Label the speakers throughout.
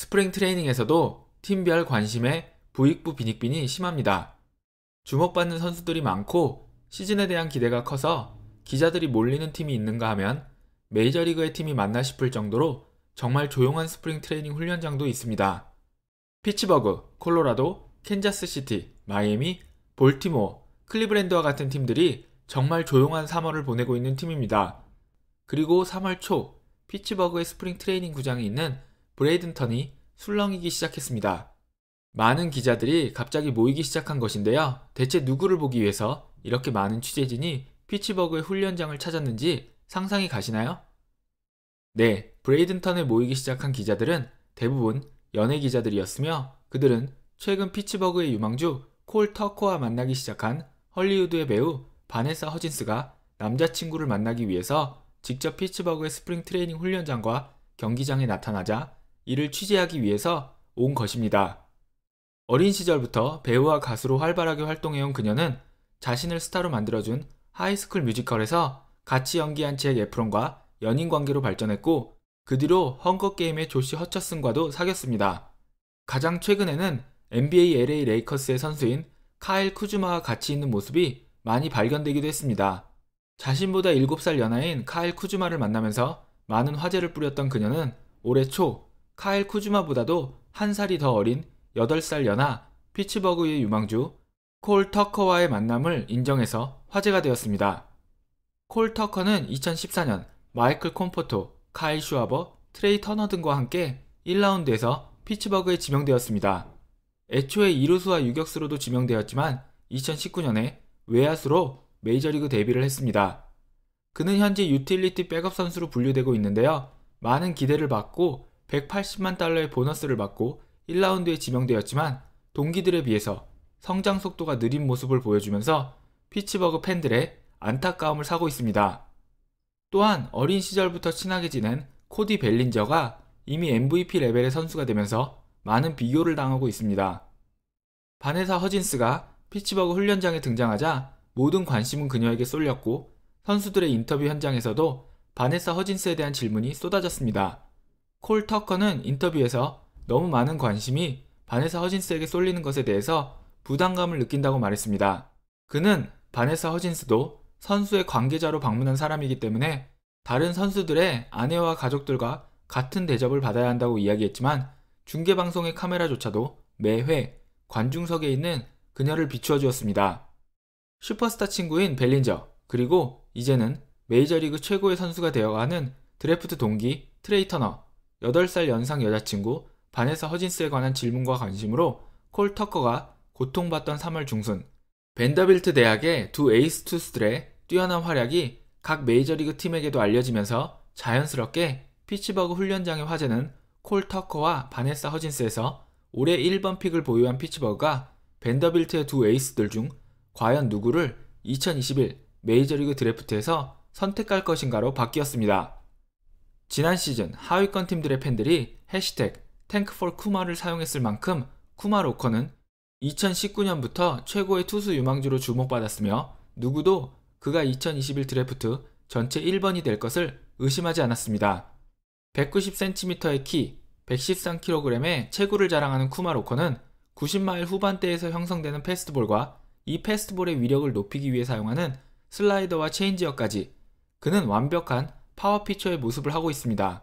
Speaker 1: 스프링 트레이닝에서도 팀별 관심에 부익부 빈익빈이 심합니다. 주목받는 선수들이 많고 시즌에 대한 기대가 커서 기자들이 몰리는 팀이 있는가 하면 메이저리그의 팀이 맞나 싶을 정도로 정말 조용한 스프링 트레이닝 훈련장도 있습니다. 피츠버그, 콜로라도, 캔자스시티, 마이애미, 볼티모어, 클리브랜드와 같은 팀들이 정말 조용한 3월을 보내고 있는 팀입니다. 그리고 3월 초 피츠버그의 스프링 트레이닝 구장이 있는 브레이든턴이 술렁이기 시작했습니다. 많은 기자들이 갑자기 모이기 시작한 것인데요. 대체 누구를 보기 위해서 이렇게 많은 취재진이 피츠버그의 훈련장을 찾았는지 상상이 가시나요? 네, 브레이든턴에 모이기 시작한 기자들은 대부분 연예 기자들이었으며 그들은 최근 피츠버그의 유망주 콜 터코와 만나기 시작한 헐리우드의 배우 바네사 허진스가 남자친구를 만나기 위해서 직접 피츠버그의 스프링 트레이닝 훈련장과 경기장에 나타나자 이를 취재하기 위해서 온 것입니다. 어린 시절부터 배우와 가수로 활발하게 활동해온 그녀는 자신을 스타로 만들어준 하이스쿨 뮤지컬에서 같이 연기한 잭 에프론과 연인 관계로 발전했고 그 뒤로 헝거게임의 조시 허처슨과도 사귀었습니다. 가장 최근에는 NBA LA 레이커스의 선수인 카일 쿠즈마와 같이 있는 모습이 많이 발견되기도 했습니다. 자신보다 7살 연하인 카일 쿠즈마를 만나면서 많은 화제를 뿌렸던 그녀는 올해 초 카일 쿠즈마보다도 한 살이 더 어린 8살 연하 피츠버그의 유망주 콜 터커와의 만남을 인정해서 화제가 되었습니다. 콜 터커는 2014년 마이클 콤포토, 카일 슈아버, 트레이 터너 등과 함께 1라운드에서 피츠버그에 지명되었습니다. 애초에 2루수와 유격수로도 지명되었지만 2019년에 외야수로 메이저리그 데뷔를 했습니다. 그는 현재 유틸리티 백업 선수로 분류되고 있는데요. 많은 기대를 받고 180만 달러의 보너스를 받고 1라운드에 지명되었지만 동기들에 비해서 성장 속도가 느린 모습을 보여주면서 피츠버그 팬들의 안타까움을 사고 있습니다. 또한 어린 시절부터 친하게 지낸 코디 벨린저가 이미 MVP 레벨의 선수가 되면서 많은 비교를 당하고 있습니다. 반네사 허진스가 피츠버그 훈련장에 등장하자 모든 관심은 그녀에게 쏠렸고 선수들의 인터뷰 현장에서도 바네사 허진스에 대한 질문이 쏟아졌습니다. 콜 터커는 인터뷰에서 너무 많은 관심이 바네사 허진스에게 쏠리는 것에 대해서 부담감을 느낀다고 말했습니다. 그는 바네사 허진스도 선수의 관계자로 방문한 사람이기 때문에 다른 선수들의 아내와 가족들과 같은 대접을 받아야 한다고 이야기했지만 중계방송의 카메라조차도 매회 관중석에 있는 그녀를 비추어 주었습니다. 슈퍼스타 친구인 벨린저, 그리고 이제는 메이저리그 최고의 선수가 되어가는 드래프트 동기 트레이 터너, 8살 연상 여자친구 반에서 허진스에 관한 질문과 관심으로 콜 터커가 고통받던 3월 중순 벤더빌트 대학의 두 에이스 투수들의 뛰어난 활약이 각 메이저리그 팀에게도 알려지면서 자연스럽게 피츠버그 훈련장의 화제는 콜 터커와 바네사 허진스에서 올해 1번 픽을 보유한 피츠버그가 벤더빌트의 두 에이스들 중 과연 누구를 2021 메이저리그 드래프트에서 선택할 것인가로 바뀌었습니다. 지난 시즌 하위권 팀들의 팬들이 해시태그 탱크 폴 쿠마를 사용했을 만큼 쿠마 로커는 2019년부터 최고의 투수 유망주로 주목받았으며 누구도 그가 2021 드래프트 전체 1번이 될 것을 의심하지 않았습니다. 190cm의 키, 113kg의 체구를 자랑하는 쿠마 로커는 90마일 후반대에서 형성되는 패스트볼과 이 패스트볼의 위력을 높이기 위해 사용하는 슬라이더와 체인지어까지 그는 완벽한 파워피처의 모습을 하고 있습니다.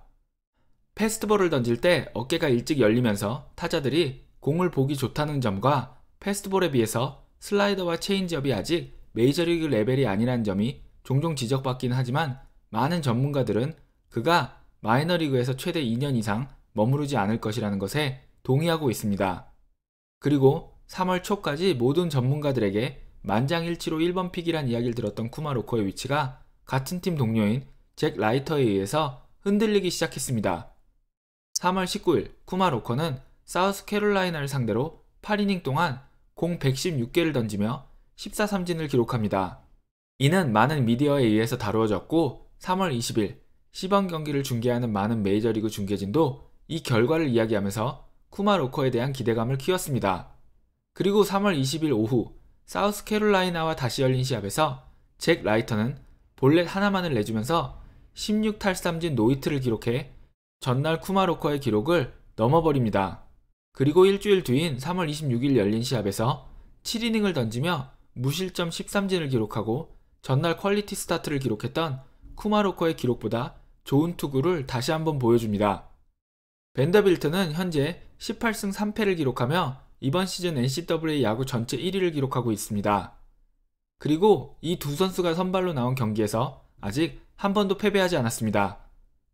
Speaker 1: 패스트볼을 던질 때 어깨가 일찍 열리면서 타자들이 공을 보기 좋다는 점과 패스트볼에 비해서 슬라이더와 체인지업이 아직 메이저리그 레벨이 아니라는 점이 종종 지적받긴 하지만 많은 전문가들은 그가 마이너리그에서 최대 2년 이상 머무르지 않을 것이라는 것에 동의하고 있습니다. 그리고 3월 초까지 모든 전문가들에게 만장일치로 1번 픽이란 이야기를 들었던 쿠마로코의 위치가 같은 팀 동료인 잭 라이터에 의해서 흔들리기 시작했습니다. 3월 19일 쿠마 로커는 사우스캐롤라이나를 상대로 8이닝 동안 공 116개를 던지며 14삼진을 기록합니다. 이는 많은 미디어에 의해서 다루어졌고 3월 20일 시범 경기를 중계하는 많은 메이저리그 중계진도 이 결과를 이야기하면서 쿠마 로커에 대한 기대감을 키웠습니다. 그리고 3월 20일 오후 사우스캐롤라이나와 다시 열린 시합에서 잭 라이터는 볼넷 하나만을 내주면서 16탈삼진 노이트를 기록해 전날 쿠마로커의 기록을 넘어버립니다. 그리고 일주일 뒤인 3월 26일 열린 시합에서 7이닝을 던지며 무실점 13진을 기록하고 전날 퀄리티 스타트를 기록했던 쿠마로커의 기록보다 좋은 투구를 다시 한번 보여줍니다. 벤더빌트는 현재 18승 3패를 기록하며 이번 시즌 NCAA 야구 전체 1위를 기록하고 있습니다. 그리고 이 두 선수가 선발로 나온 경기에서 아직 한 번도 패배하지 않았습니다.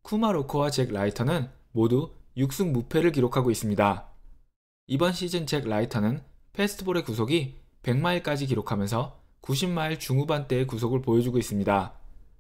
Speaker 1: 쿠마로코와 잭 라이터는 모두 6승 무패를 기록하고 있습니다. 이번 시즌 잭 라이터는 페스트볼의 구속이 100마일까지 기록하면서 90마일 중후반대의 구속을 보여주고 있습니다.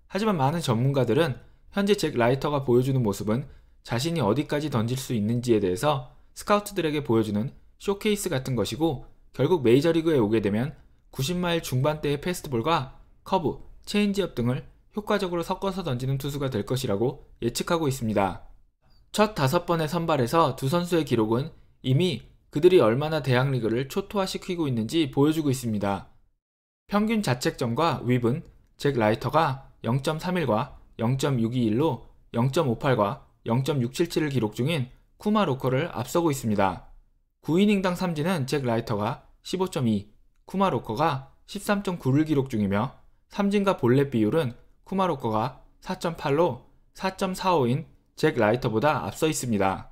Speaker 1: 하지만 많은 전문가들은 현재 잭 라이터가 보여주는 모습은 자신이 어디까지 던질 수 있는지에 대해서 스카우트들에게 보여주는 쇼케이스 같은 것이고 결국 메이저리그에 오게 되면 90마일 중반대의 페스트볼과 커브, 체인지업 등을 효과적으로 섞어서 던지는 투수가 될 것이라고 예측하고 있습니다. 첫 다섯 번의 선발에서 두 선수의 기록은 이미 그들이 얼마나 대학리그를 초토화시키고 있는지 보여주고 있습니다. 평균 자책점과 윕은 잭 라이터가 0.31과 0.621로 0.58과 0.677을 기록 중인 쿠마 로커를 앞서고 있습니다. 9이닝당 3진은잭 라이터가 15.2, 쿠마 로커가 13.9를 기록 중이며 3진과 볼넷 비율은 쿠마로커가 4.8로 4.45인 잭 라이터보다 앞서 있습니다.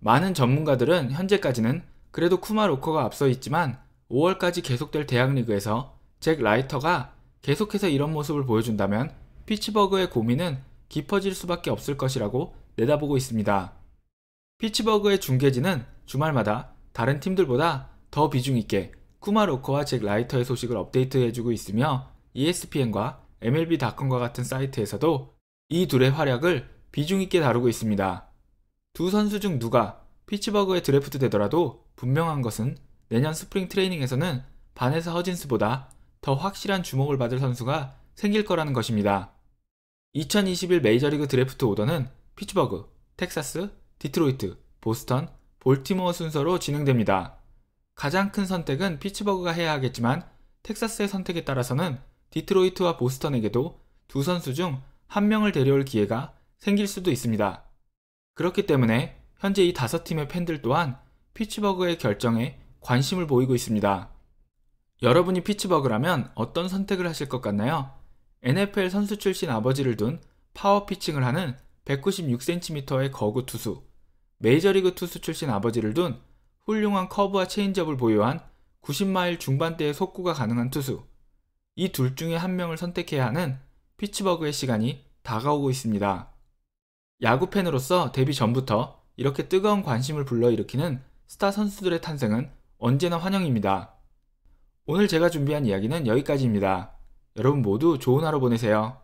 Speaker 1: 많은 전문가들은 현재까지는 그래도 쿠마로커가 앞서 있지만 5월까지 계속될 대학리그에서 잭 라이터가 계속해서 이런 모습을 보여준다면 피츠버그의 고민은 깊어질 수밖에 없을 것이라고 내다보고 있습니다. 피츠버그의 중계진은 주말마다 다른 팀들보다 더 비중 있게 쿠마로커와 잭 라이터의 소식을 업데이트해주고 있으며 ESPN과 MLB.com과 같은 사이트에서도 이 둘의 활약을 비중 있게 다루고 있습니다. 두 선수 중 누가 피츠버그에 드래프트 되더라도 분명한 것은 내년 스프링 트레이닝에서는 반에서 허진스보다 더 확실한 주목을 받을 선수가 생길 거라는 것입니다. 2021 메이저리그 드래프트 오더는 피츠버그, 텍사스, 디트로이트, 보스턴, 볼티모어 순서로 진행됩니다. 가장 큰 선택은 피츠버그가 해야 하겠지만 텍사스의 선택에 따라서는 디트로이트와 보스턴에게도 두 선수 중 한 명을 데려올 기회가 생길 수도 있습니다. 그렇기 때문에 현재 이 다섯 팀의 팬들 또한 피츠버그의 결정에 관심을 보이고 있습니다. 여러분이 피츠버그라면 어떤 선택을 하실 것 같나요? NFL 선수 출신 아버지를 둔 파워 피칭을 하는 196cm의 거구 투수, 메이저리그 투수 출신 아버지를 둔 훌륭한 커브와 체인지업을 보유한 90마일 중반대의 속구가 가능한 투수, 이둘 중에 한 명을 선택해야 하는 피츠버그의 시간이 다가오고 있습니다. 야구 팬으로서 데뷔 전부터 이렇게 뜨거운 관심을 불러일으키는 스타 선수들의 탄생은 언제나 환영입니다. 오늘 제가 준비한 이야기는 여기까지입니다. 여러분 모두 좋은 하루 보내세요.